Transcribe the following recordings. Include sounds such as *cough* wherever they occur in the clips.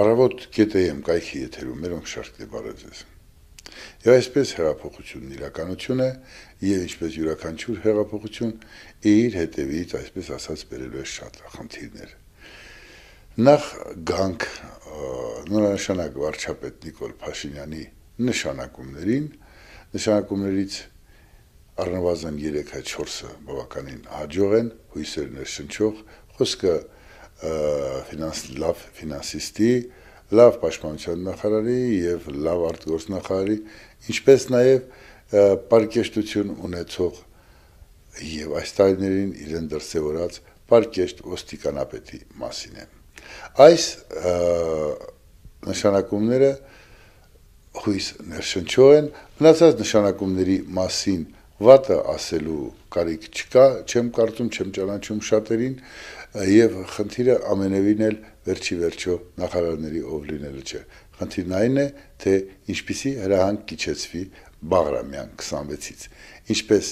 Առավոտ գետեեմ կայքի եթերում մերոնք շարքն է դե բարեձեզ։ Եվ այսպես հեղափոխությունն իրականություն է եւ ինչպես յուրաքանչյուր հեղափոխություն իր հետևից այսպես ասած բերելու է շատ խնդիրներ։ Նախ գանք նորանշանակ վարչապետ Նիկոլ Փաշինյանի նշանակումներին, նշանակումներից առնվազն 3-ը 4-ը բավականին հաջող են, հույսերն է շնչող, խոսքը ֆինանս լավ ֆինանսիստի, լավ պաշտպանության նախարարի եւ լավ արտգործնախարարի, ինչպես նաեւ պարկեշտություն ունեցող եւ այս տարիներին իրեն դրսեւորած պարկեշտ ոստիկանապետի մասին է։ Այս նշանակումները հույս ներշնչող են մնացած նշանակումների մասին վատը ասելու կարիք չկա, չեմ կարծում, չեմ ճանաչում շատերին եւ խնդիրը ամենևին էլ վերջի վերջո նախարարների ով լինելը չէ։ Խնդիրն այն է, թե ինչպիսի հրահանգ կիչեցվի Բաղրամյան 26-ից։ Ինչպես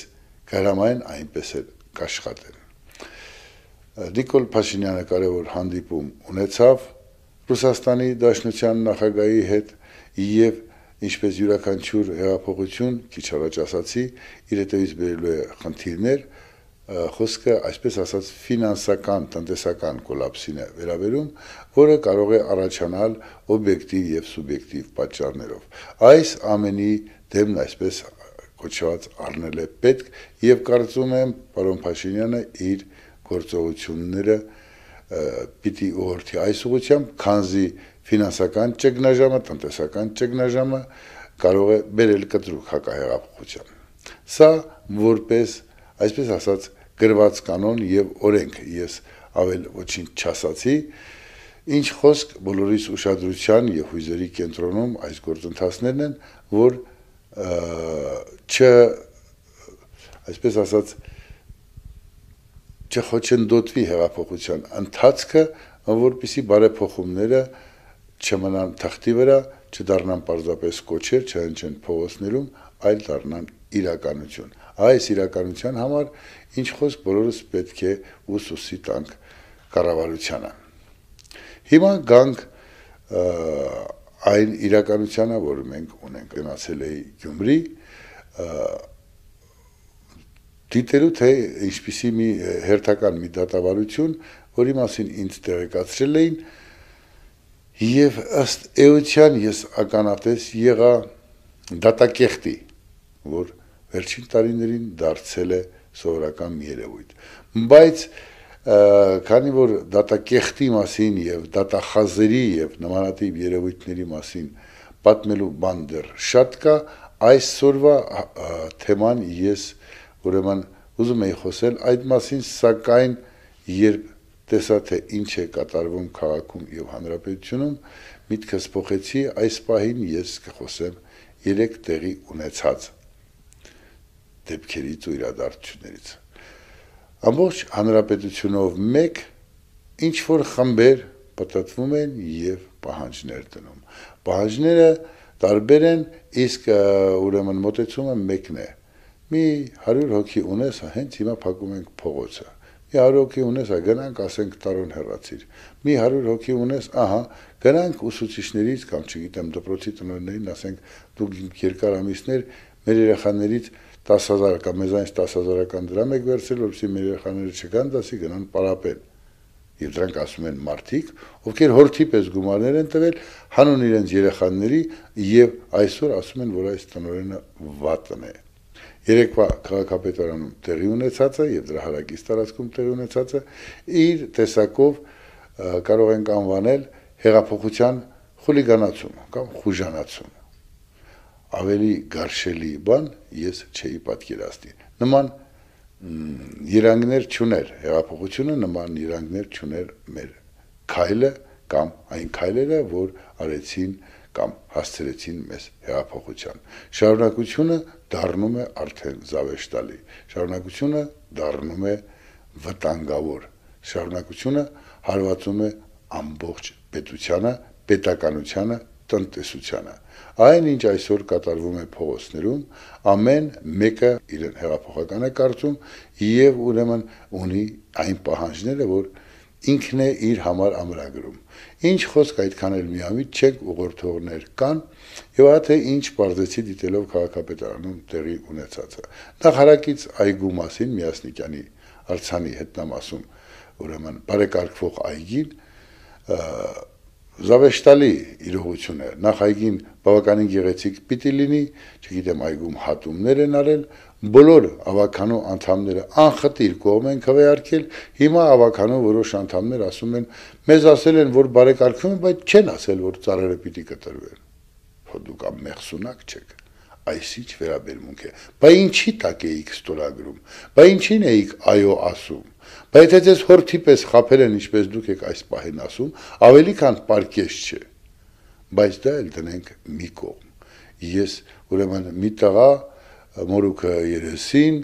կհրամային, այնպես էլ կաշխատեն։ Նիկոլ Փաշինյանը կարևոր հանդիպում ունեցավ Ռուսաստանի Դաշնության նախագահի հետ եւ Ինչպես յուրաքանչյուր հեղափոխություն, քիչ առաջ ասացի, իր հետևից բերելու է խնդիրներ, խոսքը այսպես ասած ֆինանսական տնտեսական կոլապսին է վերաբերում, որը կարող է առաջանալ օբյեկտիվ եւ սուբյեկտիվ պատճառներով։ Այս ամենի դեմն այսպես կոչված առնել է պետք եւ կարծում եմ պարոն Փաշինյանը իր գործողությունները պիտի ուղղի այս ուղությամբ, քանզի ֆինանսական ճգնաժամը, տնտեսական ճգնաժամը կարող է բերել կտրուկ հակահեղափոխության։ Սա որպես, այսպես ասած, գրված կանոն եւ օրենք, ես ավել ոչինչ չասացի, ինչ խոսք բոլորիս ուշադրության եւ հույզերի կենտրոնում այս գործընթացներն են, որ չ այսպես ասած չխոչընդոտվի հեղափոխության ընթացքը, որպիսի բարեփոխումները չմնան թղթի վրա, չդառնան պարզապես կոչեր, չհնչեն փողոցներում, այլ դառնան իրականություն։ Այս իրականության համար ինչ խոսք բոլորս պետք է ուսուսի տանք կառավարությանը։ Հիմա գանք այն իրականությանը, որ մենք ունենք։ Գնացել էի Գյումրի, դիտելու թե ինչպիսի մի հերթական մի դատավարություն, որի մասին ինձ տեղեկացրել էին, Եվ ըստ էության ես ականատես եղա դատակեղտի, որ վերջին տարիներին դարձել է սովորական երևույթ։ Բայց քանի որ դատակեղտի մասին եւ դատախազերի եւ նմանատիպ երևույթների մասին պատմելու բան դեռ շատ կա, այսօրվա թեման ես ուրեմն ուզում եի խոսել այդ մասին, սակայն երբ տեսա թե ինչ է կատարվում քաղաքում եւ հանրապետությունում, միտքս փոխեցի, այս պահին ես կխոսեմ 3 տեղի ունեցած դեպքերից ու իրադարձություններից։ Ամբողջ հանրապետությունով մեկ ինչ որ խմբեր պատտվում են եւ պահանջներ դնում։ Պահանջները տարբեր են, իսկ ուրեմն մտածումը մեկն է։ Մի 100 հոգի ունես, հենց հիմա փակում ենք փողոցը 100 հոգի ունես, ա գնանք ասենք տարոն հեռացիր։ Մի 100 հոգի ունես, ահա, գնանք ուսուցիչներից կամ չգիտեմ դպրոցի տնօրեններին ասենք դուք երկար ամիսներ մեր երեխաներից 10000 կամ մեզանից 10000-ական դրամ եք վերցրել, որպեսզի մեր երեխաները չգան դասի գնան պարապել։ Եվ դրանք ասում են մարդիկ, ովքեր հորթի պես գումարներ են տվել հանուն իրենց երեխաների եւ այսօր ասում են, որ այս տնօրենը վատն է երեկվա քաղաքապետարանում տեղի ունեցածը եւ դրա հարակից տարածքում տեղի ունեցածը իր տեսակով կարող ենք անվանել հեղափոխության խուլիգանացում կամ խուժանացում։ Ավելի գարշելի բան ես չէի պատկերացնի։ Նման երանգներ չուներ հեղափոխությունը, նման երանգներ չուներ մեր քայլը կամ այն քայլերը, որ արեցին կամ հասցրեցին մեզ հեղափոխության։ Շարունակությունը դառնում է արդեն զավեշտալի։ Շարունակությունը դառնում է վտանգավոր։ Շարունակությունը հարվածում է ամբողջ պետությանը, պետականությանը, տնտեսությանը։ Այն ինչ այսօր կատարվում է փողոցներում, ամեն մեկը իրեն հեղափոխական է կարծում եւ ուրեմն ունի այն պահանջները, որ ինքն է իր համար ամրագրում։ Ինչ խոսք այդքան էլ միամիտ չեք ուղղորդողներ կան, եւ ահա թե ինչ բարձեցի դիտելով քաղաքապետարանում տեղի ունեցածը։ Նախարակից այգու մասին Միասնիկյանի արցանի հետ նամասում, ուրեմն բարեկարգվող այգին զավեշտալի իրողություն է։ Նախ այգին բավականին գեղեցիկ պիտի լինի, չգիտեմ այգում հատումներ են արել, բոլոր ավականու անդամները անխտիր կողմ են քվեարկել, հիմա ավականու որոշ անդամներ ասում են, մեզ ասել են, որ բարեկարգվում է, բայց չեն ասել, որ ծառերը պիտի կտրվեն։ Հո դուք ամեղսունակ չեք այսիչ վերաբերմունք է։ Բա ինչի տակ էիք ստորագրում։ Բա ինչին էիք այո ասում։ Բայց եթե ձեզ հորթի պես խაფել են, ինչպես դուք եք այս պահին ասում, ավելի քան պարկես չէ։ Բայց դա էլ դնենք մի կողմ։ Ես ուրեմն մի տղա մորուքը երեսին,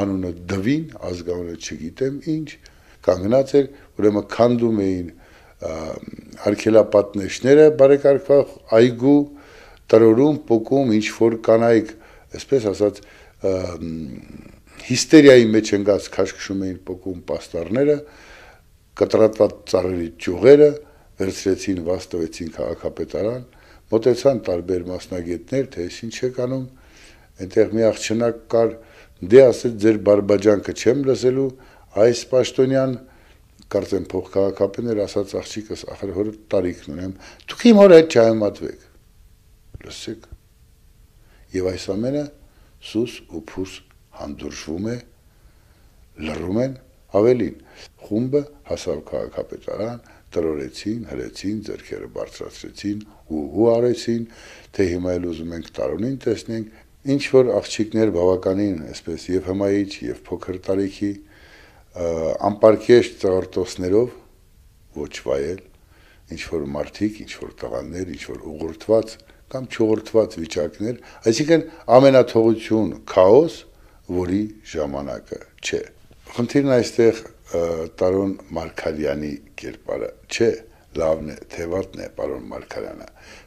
անունը դվին, ազգանունը չգիտեմ ինչ, կանգնած էր, ուրեմն քանդում էին արքելապատնեշները բարեկարգվող այգու տրորում, փոկում ինչ որ կանայք, այսպես ասած, և, հիստերիայի մեջ ընկած քաշքշում էին փոկում պաստառները, կտրատված ծառերի ճյուղերը վերցրեցին, վաստովեցին քաղաքապետարան, մտեցան տարբեր մասնագետներ, թե ինչ է կանում։ Այնտեղ մի աղջնակ կար, դե ասել ձեր բարբաջանքը չեմ լսելու, այս պաշտոնյան կարծեմ փոխքաղաքապետն էր ասած աղջիկս ախր հոր տարիքն ունեմ, դուք իմ հորը հետ չհայմատվեք։ Լսեք։ Եվ այս ամենը սուս ու փուս հանդուրժվում է, լռում են, ավելին խումբը հասավ քաղաքապետարան, տրորեցին, հրեցին, ձերքերը բարձրացրեցին ու ու արեցին, թե հիմա էլ ուզում ենք տարոնին տեսնենք, ինչ որ աղջիկներ բավականին այսպես եւ հմայիչ եւ փոքր տարիքի անպարկեշտ ծարտոսներով ոչ վայել ինչ որ մարդիկ, ինչ որ տղաներ, ինչ որ ուղղորդված կամ չուղղորդված վիճակներ, այսինքն ամենաթողություն, քաոս, որի ժամանակը չէ։ Խնդիրն այստեղ Տարոն Մարկարյանի կերպարը չէ, լավն է, թե վատն է պարոն Մարկարյանը։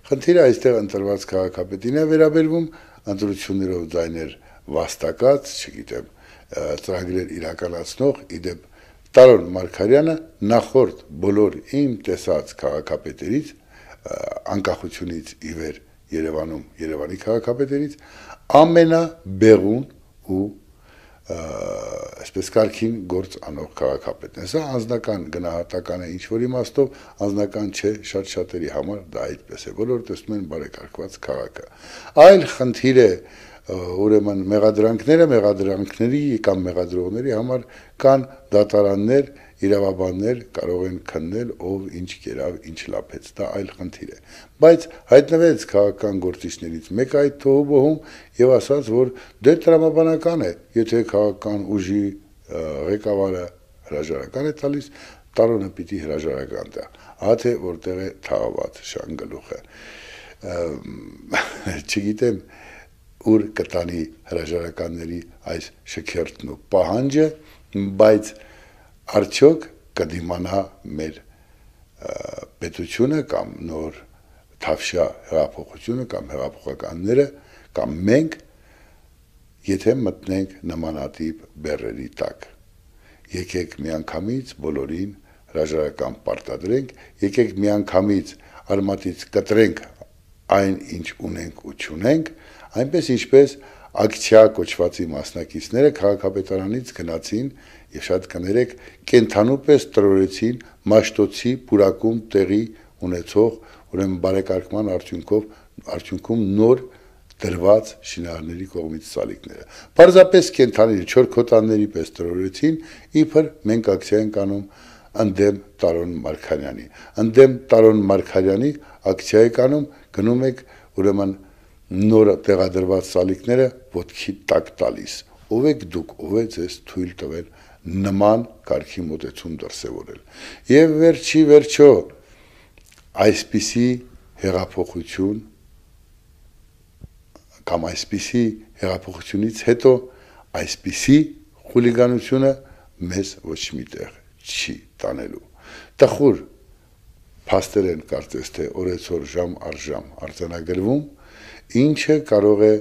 Խնդիրը այստեղ ընտրված քաղաքապետին է վերաբերվում, ընտրություններով ձայներ վաստակած, չգիտեմ, ծրագրեր իրականացնող, իդեպ Տարոն Մարկարյանը նախորդ բոլոր իմ տեսած քաղաքապետերից անկախությունից ի վեր Երևանում, Երևանի քաղաքապետերից ամենաբեղուն ու այսպես կարքին գործ անող քաղաքապետն է։ Սա անձնական գնահատական է ինչ որ իմաստով, անձնական չէ շատ շատերի համար դա այդպես է, բոլորը տեսնում են բարեկարգված քաղաքը։ Այլ խնդիր է ուրեմն մեղադրանքները, մեղադրանքների կամ մեղադրողների համար կան դատարաններ, իրավաբաններ կարող են քննել ով ինչ կերավ, ինչ լափեց, դա այլ խնդիր է։ Բայց հայտնվեց քաղաքական գործիչներից մեկը այդ թողոբոհում եւ ասաց, որ դե տրամաբանական է, եթե քաղաքական ուժի ղեկավարը հրաժարական է տալիս, տարոնը պիտի հրաժարական տա։ Ահա թե որտեղ է թաղված շանգլուխը։ *laughs* Չգիտեմ, ուր կտանի հրաժարականների այս շքերթն ու պահանջը, բայց Արդյոք կդիմանա մեր պետությունը կամ նոր թավշյա հեղափոխությունը կամ հեղափոխականները կամ մենք եթե մտնենք նմանատիպ բերերի տակ եկեք միանգամից բոլորին հրաժարական պարտադրենք եկեք միանգամից արմատից կտրենք այն ինչ ունենք ու չունենք այնպես ինչպես ակցիա կոչվածի մասնակիցները քաղաքապետարանից գնացին եւ շատ կներեք կենթանուպես տրորեցին մաշտոցի պուրակում տեղի ունեցող ուրեմն բարեկարգման արդյունքով արդյունքում նոր դրված շինարների կողմից սալիկները։ Պարզապես կենթանի չորքոտանների պես տրորեցին, իբր մենք ակցիա ենք անում ընդդեմ Տարոն Մարկարյանի։ Ընդդեմ Տարոն Մարկարյանի ակցիա եք անում, գնում եք ուրեմն նորը տեղադրված սալիկները ոտքի տակ տալիս։ Ով եք դուք, ով է ձեզ թույլ տվել նման կարգի մոտեցում դրսևորել։ Եվ վերջի վերջո այսպիսի հեղափոխություն կամ այսպիսի հեղափոխությունից հետո այսպիսի խուլիգանությունը մեզ ոչ միտեղ չի տանելու։ Տխուր փաստեր են կարծես թե օրեցօր ժամ առ ժամ արձանագրվում ինչը կարող է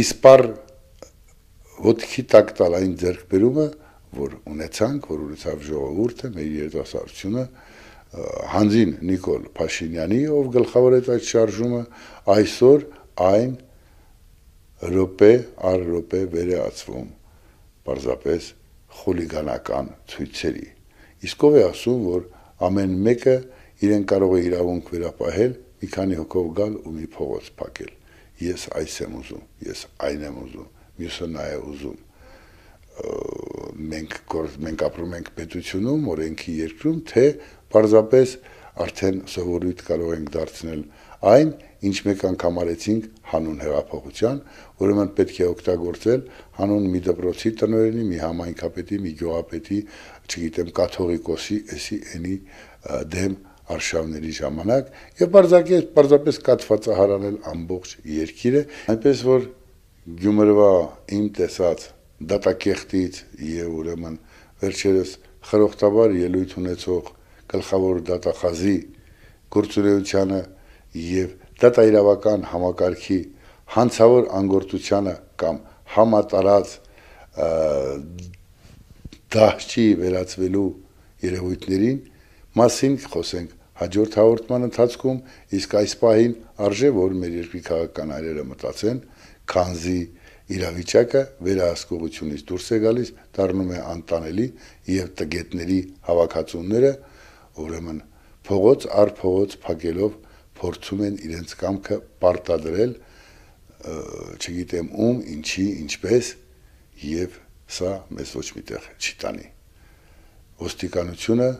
իսպար ոդքի տակ տալ այն ձերկբերումը, որ ունեցանք, որ ունեցավ ժողովուրդը, մեր երիտասարդությունը, հանձին Նիկոլ Փաշինյանի, ով գլխավորեց այդ շարժումը, այսօր այն ռոպե առ ռոպե վերեացվում պարզապես խոլիգանական ցույցերի։ Իսկ ով է ասում, որ ամեն մեկը իրեն կարող է իրավունք վերապահել մի քանի հոգով գալ ու մի փողոց փակել։ Ես այս եմ ուզում, ես այն եմ ուզում, մյուսը նա է ուզում։ Մենք գործ մենք ապրում ենք պետությունում, օրենքի երկրում, թե պարզապես արդեն սովորույթ կարող ենք դարձնել այն, ինչ մեկ անգամ արեցինք հանուն հեղափոխության, ուրեմն պետք է օգտագործել հանուն մի դպրոցի տնօրենի, մի համայնքապետի, մի գյուղապետի, չգիտեմ, կաթողիկոսի, էսի, էնի դեմ արշավների ժամանակ եւ բարձակես բարձապես կատվածահարանել ամբողջ երկիրը այնպես որ Գյումրվա իմ տեսած դատակերտից եւ ուրեմն վերջերս խրոխտաբար ելույթ ունեցող գլխավոր դատախազի գործունեությունը եւ դատաիրավական համակարգի հանցավոր անգործությունը կամ համատարած դաշտի վերածվելու երևույթներին մասին խոսենք Հաջորդ հաղորդման ընթացքում իսկ այս պահին արժե որ մեր երկրի քաղաքական այրերը մտածեն, քանզի իրավիճակը վերահսկողությունից դուրս է գալիս, դառնում է անտանելի եւ տգետների հավաքածունները, ուրեմն փողոց առ փողոց փակելով փորձում են իրենց կամքը պարտադրել, չգիտեմ ում, ինչի, ինչպես եւ սա մեզ ոչ միտեղ չի տանի ոստիկանությունը,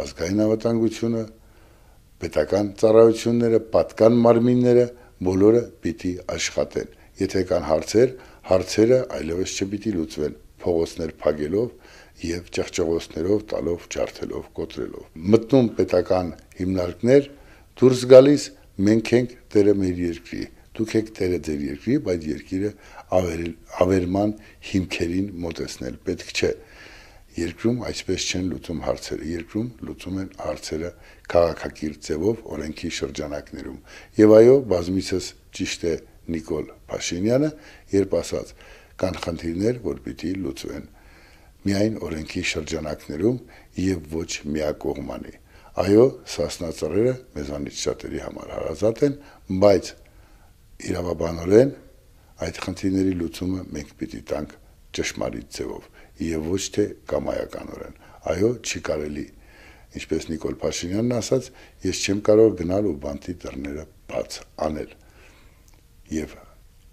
ազգային ավտանգությունը պետական ծառայությունները, պատկան մարմինները բոլորը պիտի աշխատեն։ Եթե կան հարցեր, հարցերը այլևս չպիտի լուծվեն փողոցներ փակելով եւ ճղճղոցներով տալով, ջարդելով, կոտրելով։ Մտնում պետական հիմնարկներ դուրս գալիս մենք ենք տերը մեր երկրի, դուք եք տերը ձեր երկրի, բայց երկիրը ավեր, ավերման հիմքերին մոտեցնել պետք չէ։ Երկրում այսպես չեն լուծում հարցերը, երկրում լուծում են հարցերը քաղաքակիրթ ձևով օրենքի շրջանակներում։ Եվ այո, բազմիցս ճիշտ է Նիկոլ Փաշինյանը, երբ ասաց, կան խնդիրներ, որ պիտի լուծվեն միայն օրենքի շրջանակներում եւ ոչ միակողմանի։ Այո, սասնածառերը մեզանից շատերի համար հարազատ են, բայց իրավաբանորեն այդ խնդիրների լուծումը մենք պիտի տանք ճշմարիտ ձևով եւ ոչ թե կամայականորեն։ Այո, չի կարելի։ Ինչպես Նիկոլ Փաշինյանն ասաց, ես չեմ կարող գնալ ու բանտի դռները բաց անել։ Եվ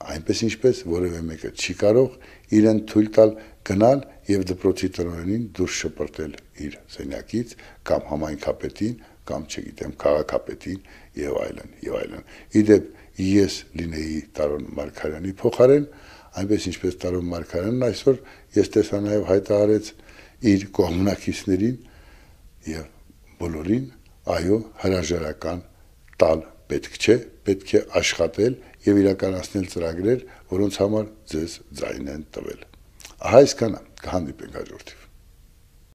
այնպես ինչպես որևէ մեկը չի կարող իրեն թույլ տալ գնալ եւ դպրոցի տնօրենին դուրս շպրտել իր սենյակից կամ համայնքապետին կամ չգիտեմ քաղաքապետին եւ այլն եւ այլն։ Իդեպ ես լինեի Տարոն Մարկարյանի փոխարեն, այնպես ինչպես Տարոն Մարգարյանն այսօր ես տեսա նաև հայտարարեց իր կողմնակիցներին եւ բոլորին այո հրաժարական տալ պետք չէ, պետք է աշխատել եւ իրականացնել ծրագրեր, որոնց համար ձեզ ձայն են տվել։ Ահա այսքանը կհանդիպենք հաջորդիվ։